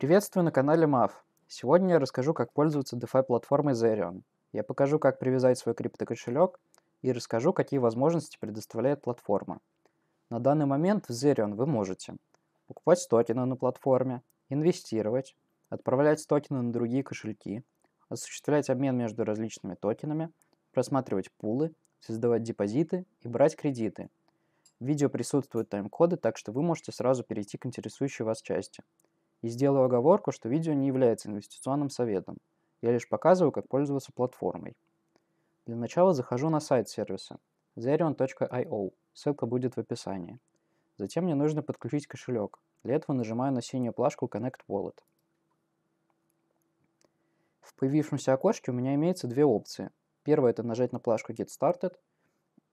Приветствую на канале MAF. Сегодня я расскажу, как пользоваться DeFi платформой Zerion. Я покажу, как привязать свой криптокошелек и расскажу, какие возможности предоставляет платформа. На данный момент в Zerion вы можете покупать токены на платформе, инвестировать, отправлять токены на другие кошельки, осуществлять обмен между различными токенами, просматривать пулы, создавать депозиты и брать кредиты. В видео присутствуют тайм-коды, так что вы можете сразу перейти к интересующей вас части – и сделаю оговорку, что видео не является инвестиционным советом. Я лишь показываю, как пользоваться платформой. Для начала захожу на сайт сервиса zerion.io, ссылка будет в описании. Затем мне нужно подключить кошелек. Для этого нажимаю на синюю плашку Connect Wallet. В появившемся окошке у меня имеется две опции. Первая – это нажать на плашку Get Started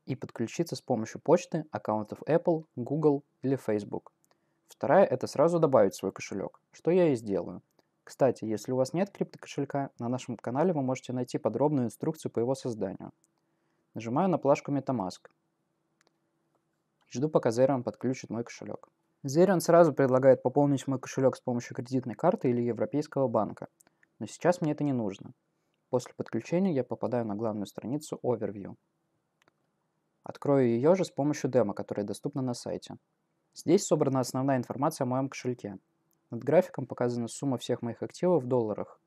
и подключиться с помощью почты, аккаунтов Apple, Google или Facebook – Вторая – это сразу добавить свой кошелек, что я и сделаю. Кстати, если у вас нет криптокошелька, на нашем канале вы можете найти подробную инструкцию по его созданию. Нажимаю на плашку MetaMask. Жду, пока Zerion подключит мой кошелек. Zerion сразу предлагает пополнить мой кошелек с помощью кредитной карты или Европейского банка. Но сейчас мне это не нужно. После подключения я попадаю на главную страницу Overview. Открою ее же с помощью демо, которая доступна на сайте. Здесь собрана основная информация о моем кошельке. Над графиком показана сумма всех моих активов в долларах.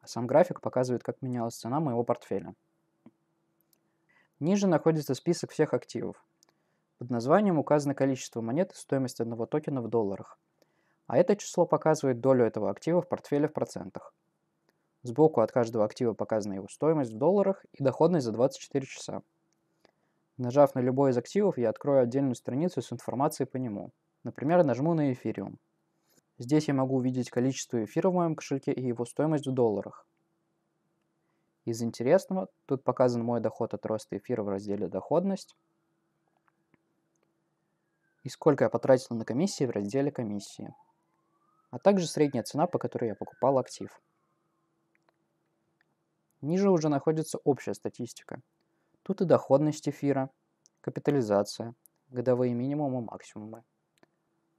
А сам график показывает, как менялась цена моего портфеля. Ниже находится список всех активов. Под названием указано количество монет и стоимость одного токена в долларах. А это число показывает долю этого актива в портфеле в процентах. Сбоку от каждого актива показана его стоимость в долларах и доходность за 24 часа. Нажав на любой из активов, я открою отдельную страницу с информацией по нему. Например, нажму на эфириум. Здесь я могу увидеть количество эфира в моем кошельке и его стоимость в долларах. Из интересного, тут показан мой доход от роста эфира в разделе «Доходность» и сколько я потратил на комиссии в разделе «Комиссии», а также средняя цена, по которой я покупал актив. Ниже уже находится общая статистика – Тут и доходность эфира, капитализация, годовые минимумы, максимумы.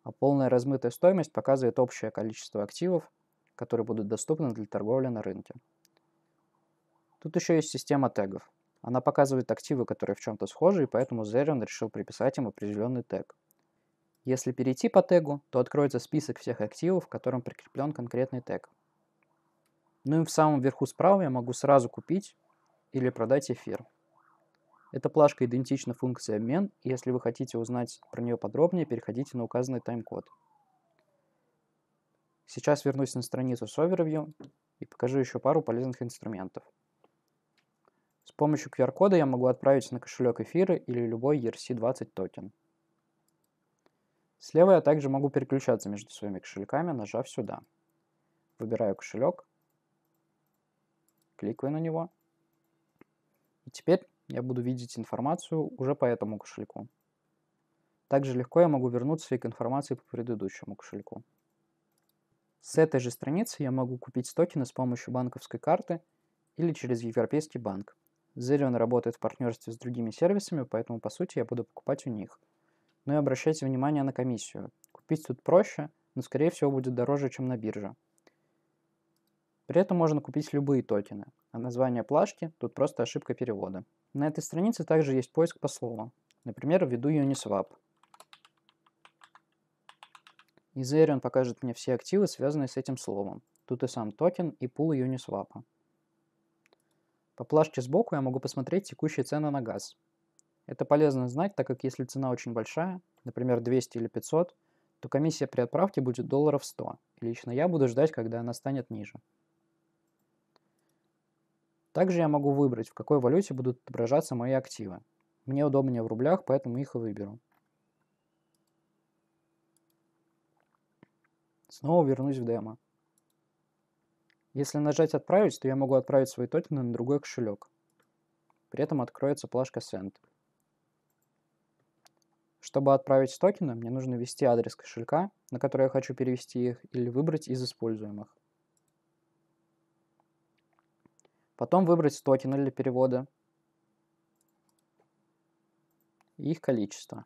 А полная размытая стоимость показывает общее количество активов, которые будут доступны для торговли на рынке. Тут еще есть система тегов. Она показывает активы, которые в чем-то схожи, и поэтому Zerion решил приписать им определенный тег. Если перейти по тегу, то откроется список всех активов, к которым прикреплен конкретный тег. Ну и в самом верху справа я могу сразу купить или продать эфир – эта плашка идентична функции обмен, и если вы хотите узнать про нее подробнее, переходите на указанный тайм-код. Сейчас вернусь на страницу с Overview и покажу еще пару полезных инструментов. С помощью QR-кода я могу отправить на кошелек эфира или любой ERC20 токен. Слева я также могу переключаться между своими кошельками, нажав сюда. Выбираю кошелек, кликаю на него. И теперь я буду видеть информацию уже по этому кошельку. Также легко я могу вернуться и к информации по предыдущему кошельку. С этой же страницы я могу купить токены с помощью банковской карты или через Европейский банк. Zerion работает в партнерстве с другими сервисами, поэтому, по сути, я буду покупать у них. Но и обращайте внимание на комиссию. Купить тут проще, но, скорее всего, будет дороже, чем на бирже. При этом можно купить любые токены, а название плашки тут просто ошибка перевода. На этой странице также есть поиск по слову. Например, введу Uniswap. И Zeri он покажет мне все активы, связанные с этим словом. Тут и сам токен, и пул Uniswap. По плашке сбоку я могу посмотреть текущие цены на газ. Это полезно знать, так как если цена очень большая, например 200 или 500, то комиссия при отправке будет долларов 100, и лично я буду ждать, когда она станет ниже. Также я могу выбрать, в какой валюте будут отображаться мои активы. Мне удобнее в рублях, поэтому их и выберу. Снова вернусь в демо. Если нажать «Отправить», то я могу отправить свои токены на другой кошелек. При этом откроется плашка Send. Чтобы отправить токены, мне нужно ввести адрес кошелька, на который я хочу перевести их, или выбрать из используемых. Потом выбрать токены для перевода и их количество.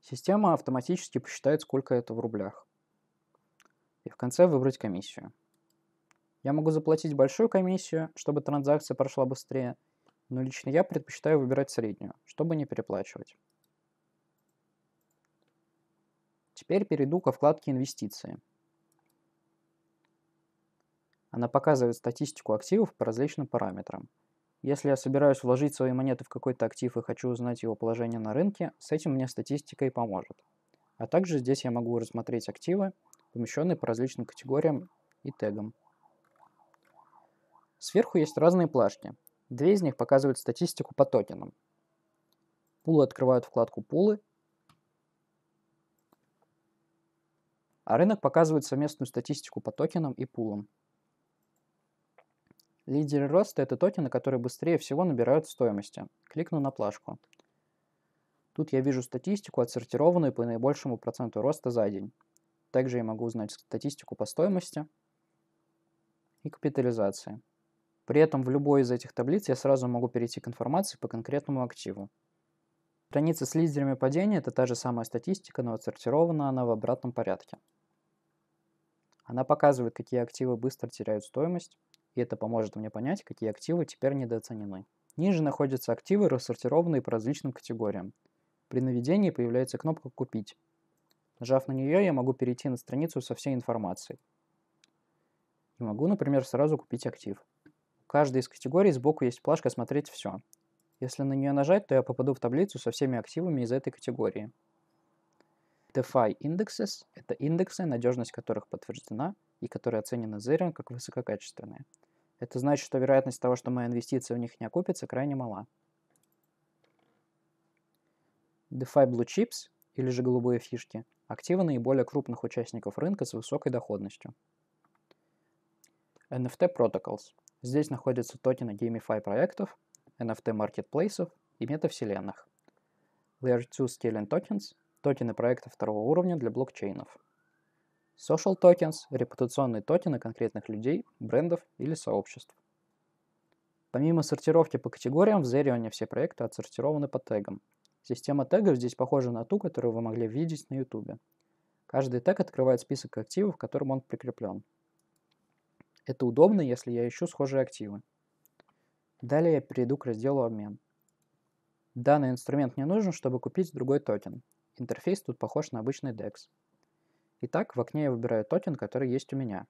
Система автоматически посчитает, сколько это в рублях. И в конце выбрать комиссию. Я могу заплатить большую комиссию, чтобы транзакция прошла быстрее, но лично я предпочитаю выбирать среднюю, чтобы не переплачивать. Теперь перейду ко вкладке «Инвестиции». Она показывает статистику активов по различным параметрам. Если я собираюсь вложить свои монеты в какой-то актив и хочу узнать его положение на рынке, с этим мне статистика и поможет. А также здесь я могу рассмотреть активы, помещенные по различным категориям и тегам. Сверху есть разные плашки. Две из них показывают статистику по токенам. Пулы открывают вкладку «Пулы», А рынок показывает совместную статистику по токенам и пулам. Лидеры роста – это токены, которые быстрее всего набирают стоимости. Кликну на плашку. Тут я вижу статистику, отсортированную по наибольшему проценту роста за день. Также я могу узнать статистику по стоимости и капитализации. При этом в любой из этих таблиц я сразу могу перейти к информации по конкретному активу. Страница с лидерами падения – это та же самая статистика, но отсортирована она в обратном порядке. Она показывает, какие активы быстро теряют стоимость, и это поможет мне понять, какие активы теперь недооценены. Ниже находятся активы, рассортированные по различным категориям. При наведении появляется кнопка «Купить». Нажав на нее, я могу перейти на страницу со всей информацией. И могу, например, сразу купить актив. У каждой из категорий сбоку есть плашка «Смотреть все». Если на нее нажать, то я попаду в таблицу со всеми активами из этой категории. DeFi Indexes – это индексы, надежность которых подтверждена и которые оценены Zerion как высококачественные. Это значит, что вероятность того, что моя инвестиция в них не окупится, крайне мала. DeFi Blue Chips, или же голубые фишки, активы наиболее крупных участников рынка с высокой доходностью. NFT Protocols. Здесь находятся токены GameFi проектов, NFT маркетплейсов и метавселенных. Layer 2 Scaling Tokens Токены проекта второго уровня для блокчейнов. Social tokens – репутационные токены конкретных людей, брендов или сообществ. Помимо сортировки по категориям, в Zerion все проекты отсортированы по тегам. Система тегов здесь похожа на ту, которую вы могли видеть на YouTube. Каждый тег открывает список активов, к которым он прикреплен. Это удобно, если я ищу схожие активы. Далее я перейду к разделу «Обмен». Данный инструмент мне нужен, чтобы купить другой токен. Интерфейс тут похож на обычный DEX. Итак, в окне я выбираю токен, который есть у меня.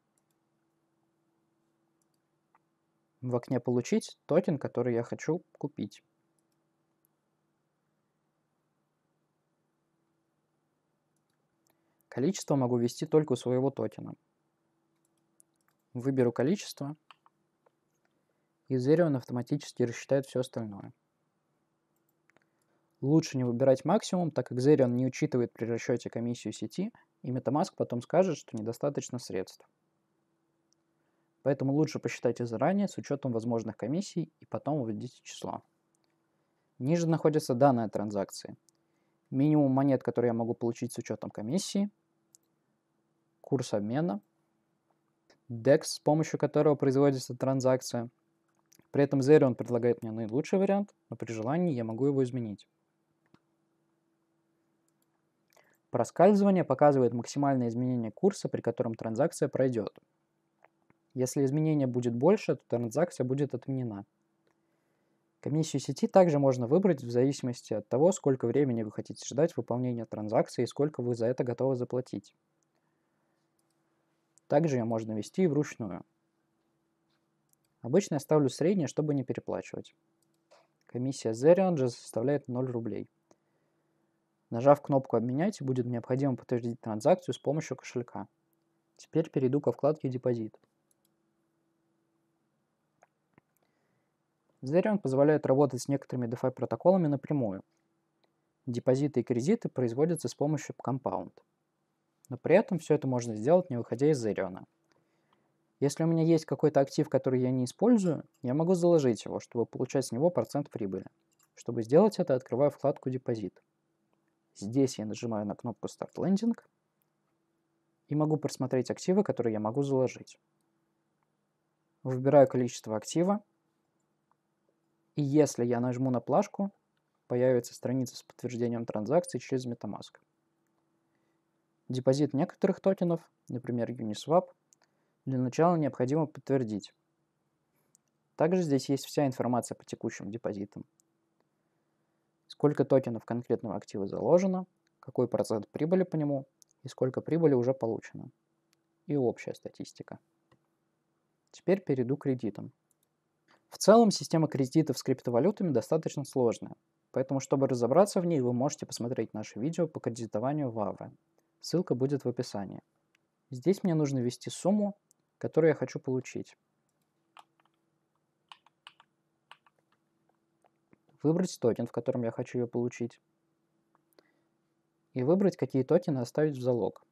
В окне «Получить» токен, который я хочу купить. Количество могу ввести только у своего токена. Выберу количество, и Zerion автоматически рассчитает все остальное лучше не выбирать максимум, так как Xerion не учитывает при расчете комиссию сети, и MetaMask потом скажет, что недостаточно средств. Поэтому лучше посчитайте заранее с учетом возможных комиссий и потом введите число. Ниже находятся данные транзакции. Минимум монет, которые я могу получить с учетом комиссии, курс обмена, DEX, с помощью которого производится транзакция. При этом Xerion предлагает мне наилучший вариант, но при желании я могу его изменить. Проскальзывание показывает максимальное изменение курса, при котором транзакция пройдет. Если изменение будет больше, то транзакция будет отменена. Комиссию сети также можно выбрать в зависимости от того, сколько времени вы хотите ждать выполнения транзакции и сколько вы за это готовы заплатить. Также ее можно ввести и вручную. Обычно я ставлю среднее, чтобы не переплачивать. Комиссия Zerion же составляет 0 рублей. Нажав кнопку «Обменять» будет необходимо подтвердить транзакцию с помощью кошелька. Теперь перейду ко вкладке «Депозит». Zerion позволяет работать с некоторыми DeFi протоколами напрямую. Депозиты и кредиты производятся с помощью Compound. Но при этом все это можно сделать, не выходя из Zerion. Если у меня есть какой-то актив, который я не использую, я могу заложить его, чтобы получать с него процент прибыли. Чтобы сделать это, открываю вкладку «Депозит». Здесь я нажимаю на кнопку Start Lending и могу просмотреть активы, которые я могу заложить. Выбираю количество актива, и если я нажму на плашку, появится страница с подтверждением транзакции через Metamask. Депозит некоторых токенов, например Uniswap, для начала необходимо подтвердить. Также здесь есть вся информация по текущим депозитам, сколько токенов конкретного актива заложено, какой процент прибыли по нему и сколько прибыли уже получено. И общая статистика. Теперь перейду к кредитам. В целом система кредитов с криптовалютами достаточно сложная, поэтому чтобы разобраться в ней, вы можете посмотреть наше видео по кредитованию в АВ. Ссылка будет в описании. Здесь мне нужно ввести сумму, которую я хочу получить. выбрать токен, в котором я хочу ее получить, и выбрать, какие токены оставить в залог.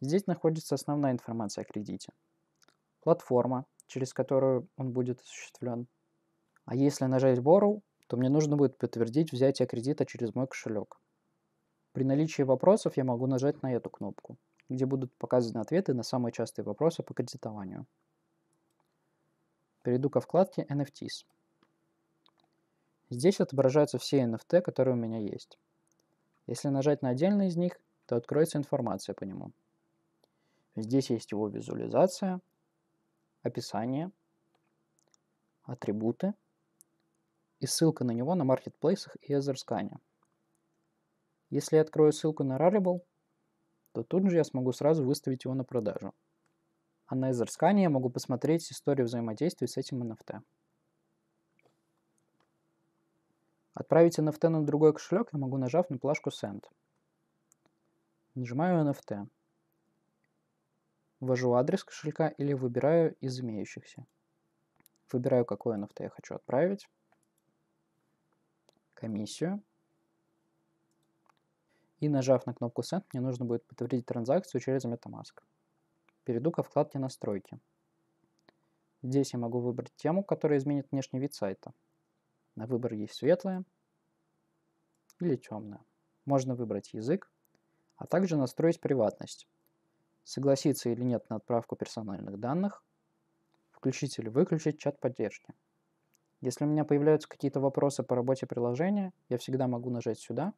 Здесь находится основная информация о кредите. Платформа, через которую он будет осуществлен. А если нажать Borrow, то мне нужно будет подтвердить взятие кредита через мой кошелек. При наличии вопросов я могу нажать на эту кнопку, где будут показаны ответы на самые частые вопросы по кредитованию перейду ко вкладке NFTs. Здесь отображаются все NFT, которые у меня есть. Если нажать на отдельный из них, то откроется информация по нему. Здесь есть его визуализация, описание, атрибуты и ссылка на него на маркетплейсах и Etherscan. Если я открою ссылку на Rarible, то тут же я смогу сразу выставить его на продажу – а на изыскании я могу посмотреть историю взаимодействия с этим NFT. Отправить NFT на другой кошелек я могу, нажав на плашку Send. Нажимаю NFT. Ввожу адрес кошелька или выбираю из имеющихся. Выбираю, какой NFT я хочу отправить. Комиссию. И нажав на кнопку Send, мне нужно будет подтвердить транзакцию через MetaMask перейду ко вкладке «Настройки». Здесь я могу выбрать тему, которая изменит внешний вид сайта. На выбор есть светлая или темная. Можно выбрать язык, а также настроить приватность. Согласиться или нет на отправку персональных данных, включить или выключить чат поддержки. Если у меня появляются какие-то вопросы по работе приложения, я всегда могу нажать сюда,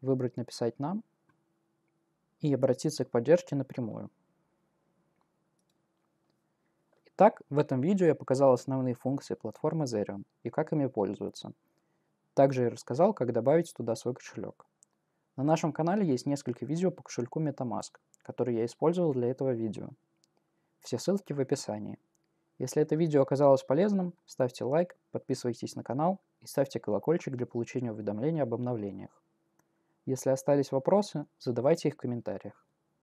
выбрать «Написать нам» и обратиться к поддержке напрямую. Так, в этом видео я показал основные функции платформы Zerion и как ими пользуются. Также я рассказал, как добавить туда свой кошелек. На нашем канале есть несколько видео по кошельку MetaMask, который я использовал для этого видео. Все ссылки в описании. Если это видео оказалось полезным, ставьте лайк, подписывайтесь на канал и ставьте колокольчик для получения уведомлений об обновлениях. Если остались вопросы, задавайте их в комментариях.